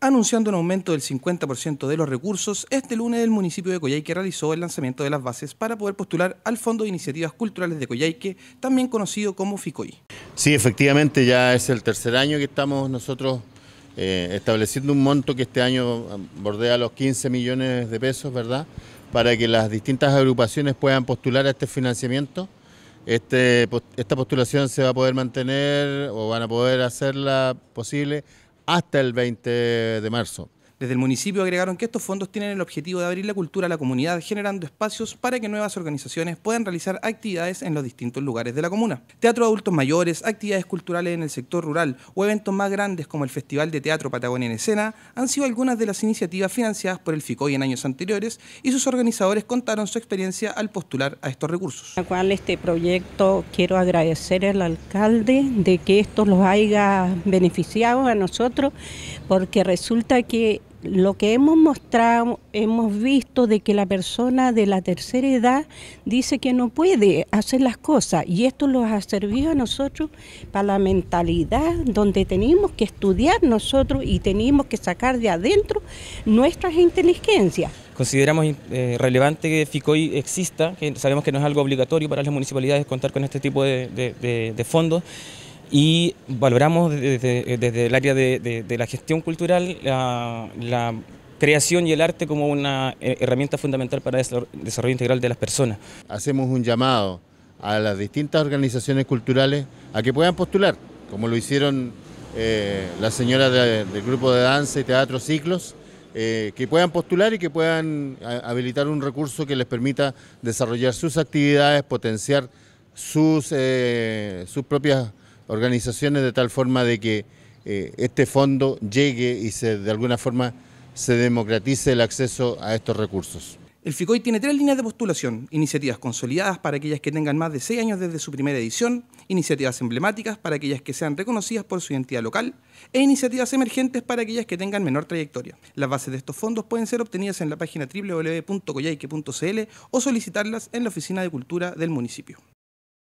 anunciando un aumento del 50% de los recursos, este lunes el municipio de Coyhaique realizó el lanzamiento de las bases para poder postular al Fondo de Iniciativas Culturales de Coyhaique, también conocido como FICOI. Sí, efectivamente, ya es el tercer año que estamos nosotros eh, estableciendo un monto que este año bordea los 15 millones de pesos, ¿verdad? Para que las distintas agrupaciones puedan postular a este financiamiento. Este, esta postulación se va a poder mantener o van a poder hacerla posible hasta el 20 de marzo. Desde el municipio agregaron que estos fondos tienen el objetivo de abrir la cultura a la comunidad, generando espacios para que nuevas organizaciones puedan realizar actividades en los distintos lugares de la comuna. Teatro de adultos mayores, actividades culturales en el sector rural o eventos más grandes como el Festival de Teatro Patagonia en Escena han sido algunas de las iniciativas financiadas por el FICOI en años anteriores y sus organizadores contaron su experiencia al postular a estos recursos. La este proyecto quiero agradecer al alcalde de que esto los haya beneficiado a nosotros porque resulta que lo que hemos mostrado, hemos visto de que la persona de la tercera edad dice que no puede hacer las cosas y esto nos ha servido a nosotros para la mentalidad donde tenemos que estudiar nosotros y tenemos que sacar de adentro nuestras inteligencias. Consideramos eh, relevante que FICOI exista, que sabemos que no es algo obligatorio para las municipalidades contar con este tipo de fondos y valoramos desde, el área de, la gestión cultural la, creación y el arte como una eh, herramienta fundamental para el desarrollo integral de las personas. Hacemos un llamado a las distintas organizaciones culturales a que puedan postular, como lo hicieron eh, las señoras del grupo de danza y teatro Ciclos, eh, que puedan postular y que puedan habilitar un recurso que les permita desarrollar sus actividades, potenciar sus, sus propias organizaciones de tal forma de que eh, este fondo llegue y se, de alguna forma se democratice el acceso a estos recursos. El FICOI tiene tres líneas de postulación, iniciativas consolidadas para aquellas que tengan más de seis años desde su primera edición, iniciativas emblemáticas para aquellas que sean reconocidas por su identidad local e iniciativas emergentes para aquellas que tengan menor trayectoria. Las bases de estos fondos pueden ser obtenidas en la página www.coyaique.cl o solicitarlas en la Oficina de Cultura del municipio.